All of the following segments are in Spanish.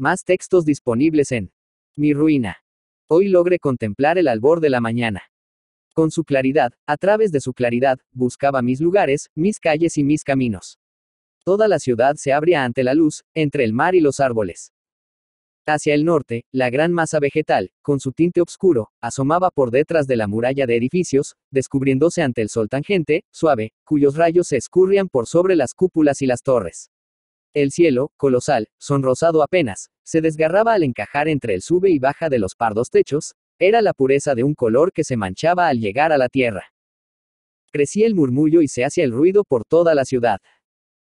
Más textos disponibles en Mi Ruina. Hoy logré contemplar el albor de la mañana. Con su claridad, a través de su claridad, buscaba mis lugares, mis calles y mis caminos. Toda la ciudad se abría ante la luz, entre el mar y los árboles. Hacia el norte, la gran masa vegetal, con su tinte oscuro, asomaba por detrás de la muralla de edificios, descubriéndose ante el sol tangente, suave, cuyos rayos se escurrían por sobre las cúpulas y las torres. El cielo, colosal, sonrosado apenas, se desgarraba al encajar entre el sube y baja de los pardos techos, era la pureza de un color que se manchaba al llegar a la tierra. Crecía el murmullo y se hacía el ruido por toda la ciudad.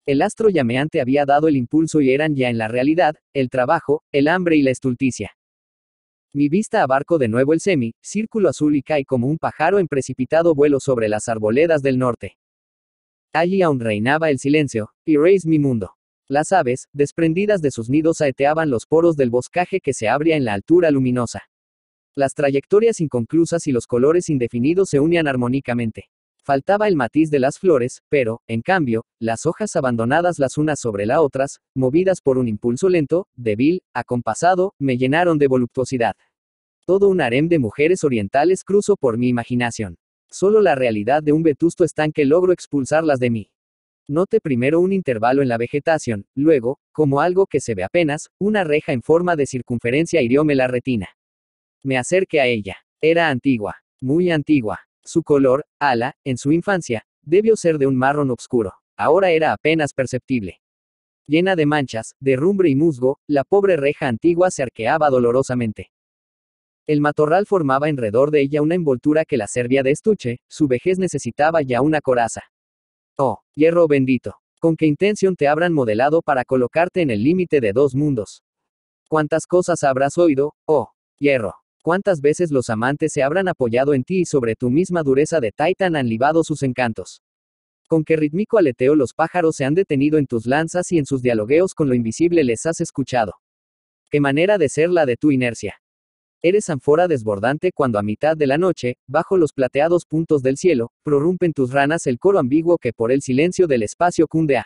El astro llameante había dado el impulso y eran ya en la realidad, el trabajo, el hambre y la estulticia. Mi vista abarcó de nuevo el semi, círculo azul y cae como un pájaro en precipitado vuelo sobre las arboledas del norte. Allí aún reinaba el silencio, y reis mi mundo. Las aves, desprendidas de sus nidos, aeteaban los poros del boscaje que se abría en la altura luminosa. Las trayectorias inconclusas y los colores indefinidos se unían armónicamente. Faltaba el matiz de las flores, pero, en cambio, las hojas abandonadas las unas sobre las otras, movidas por un impulso lento, débil, acompasado, me llenaron de voluptuosidad. Todo un harem de mujeres orientales cruzó por mi imaginación. Solo la realidad de un vetusto estanque logro expulsarlas de mí. Note primero un intervalo en la vegetación, luego, como algo que se ve apenas, una reja en forma de circunferencia hirióme la retina. Me acerqué a ella. Era antigua, muy antigua. Su color, ala, en su infancia, debió ser de un marrón oscuro. Ahora era apenas perceptible. Llena de manchas, rumbre y musgo, la pobre reja antigua se arqueaba dolorosamente. El matorral formaba enredor de ella una envoltura que la servía de estuche, su vejez necesitaba ya una coraza. Oh, hierro bendito. Con qué intención te habrán modelado para colocarte en el límite de dos mundos. ¿Cuántas cosas habrás oído, oh, hierro? ¿Cuántas veces los amantes se habrán apoyado en ti y sobre tu misma dureza de Titan han libado sus encantos? Con qué rítmico aleteo los pájaros se han detenido en tus lanzas y en sus dialogueos con lo invisible les has escuchado. Qué manera de ser la de tu inercia. Eres ánfora desbordante cuando a mitad de la noche, bajo los plateados puntos del cielo, prorrumpen tus ranas el coro ambiguo que por el silencio del espacio cunde a.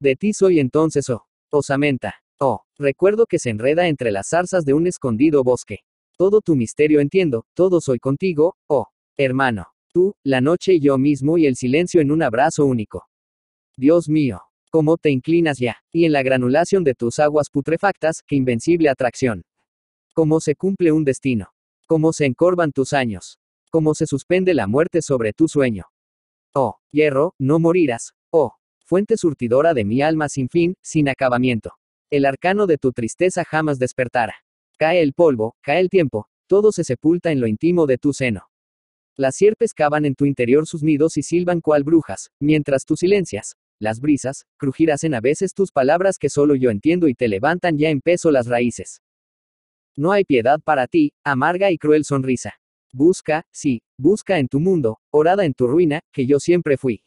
De ti soy entonces oh, osamenta, oh, recuerdo que se enreda entre las zarzas de un escondido bosque. Todo tu misterio entiendo, todo soy contigo, oh, hermano. Tú, la noche y yo mismo y el silencio en un abrazo único. Dios mío, cómo te inclinas ya, y en la granulación de tus aguas putrefactas, qué invencible atracción. Cómo se cumple un destino. Cómo se encorvan tus años. Cómo se suspende la muerte sobre tu sueño. Oh, hierro, no morirás. Oh, fuente surtidora de mi alma sin fin, sin acabamiento. El arcano de tu tristeza jamás despertará. Cae el polvo, cae el tiempo, todo se sepulta en lo íntimo de tu seno. Las sierpes cavan en tu interior sus nidos y silban cual brujas, mientras tú silencias. Las brisas, crujirás en a veces tus palabras que solo yo entiendo y te levantan ya en peso las raíces. No hay piedad para ti, amarga y cruel sonrisa. Busca, sí, busca en tu mundo, orada en tu ruina, que yo siempre fui.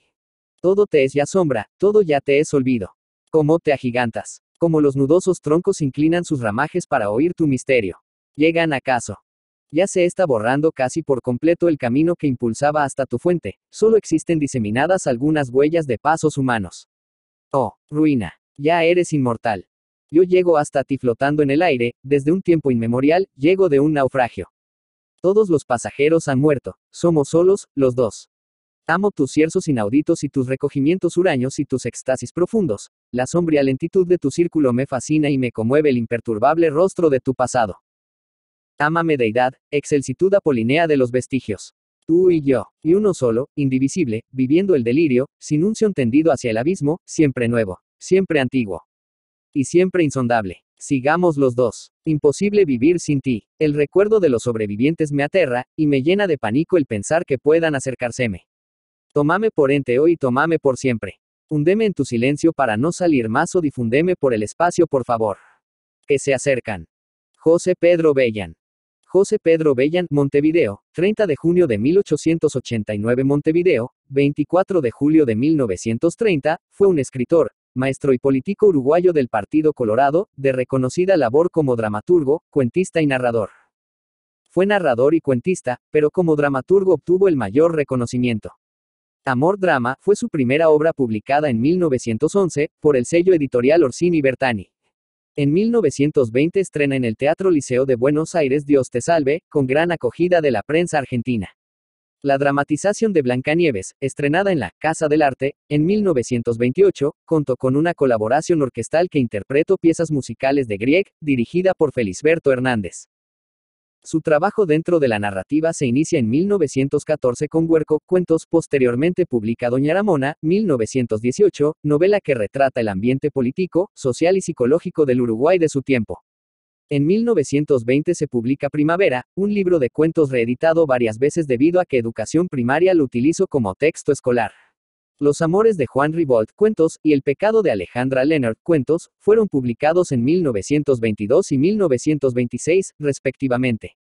Todo te es ya sombra, todo ya te es olvido. Como te agigantas, como los nudosos troncos inclinan sus ramajes para oír tu misterio. Llegan acaso. Ya se está borrando casi por completo el camino que impulsaba hasta tu fuente, solo existen diseminadas algunas huellas de pasos humanos. Oh, ruina, ya eres inmortal. Yo llego hasta ti flotando en el aire, desde un tiempo inmemorial, llego de un naufragio. Todos los pasajeros han muerto, somos solos, los dos. Amo tus cierzos inauditos y tus recogimientos huraños y tus éxtasis profundos. La sombría lentitud de tu círculo me fascina y me conmueve el imperturbable rostro de tu pasado. Ámame deidad, excelsitud apolinea de los vestigios. Tú y yo, y uno solo, indivisible, viviendo el delirio, sin unción tendido hacia el abismo, siempre nuevo, siempre antiguo. Y siempre insondable. Sigamos los dos. Imposible vivir sin ti. El recuerdo de los sobrevivientes me aterra, y me llena de pánico el pensar que puedan acercárseme. Tomame por ente hoy y tomame por siempre. Hundeme en tu silencio para no salir más o difundeme por el espacio, por favor. Que se acercan. José Pedro Bellan. José Pedro Bellan, Montevideo, 30 de junio de 1889 Montevideo, 24 de julio de 1930, fue un escritor, maestro y político uruguayo del Partido Colorado, de reconocida labor como dramaturgo, cuentista y narrador. Fue narrador y cuentista, pero como dramaturgo obtuvo el mayor reconocimiento. Amor Drama fue su primera obra publicada en 1911 por el sello editorial Orsini Bertani. En 1920 estrena en el Teatro Liceo de Buenos Aires Dios te salve, con gran acogida de la prensa argentina. La dramatización de Blancanieves, estrenada en la Casa del Arte en 1928, contó con una colaboración orquestal que interpretó piezas musicales de Grieg, dirigida por Felisberto Hernández. Su trabajo dentro de la narrativa se inicia en 1914 con Huerco, cuentos, posteriormente publica Doña Ramona, 1918, novela que retrata el ambiente político, social y psicológico del Uruguay de su tiempo. En 1920 se publica Primavera, un libro de cuentos reeditado varias veces debido a que educación primaria lo utilizó como texto escolar. Los amores de Juan Ribault, cuentos, y El pecado de Alejandra Leonard, cuentos, fueron publicados en 1922 y 1926, respectivamente.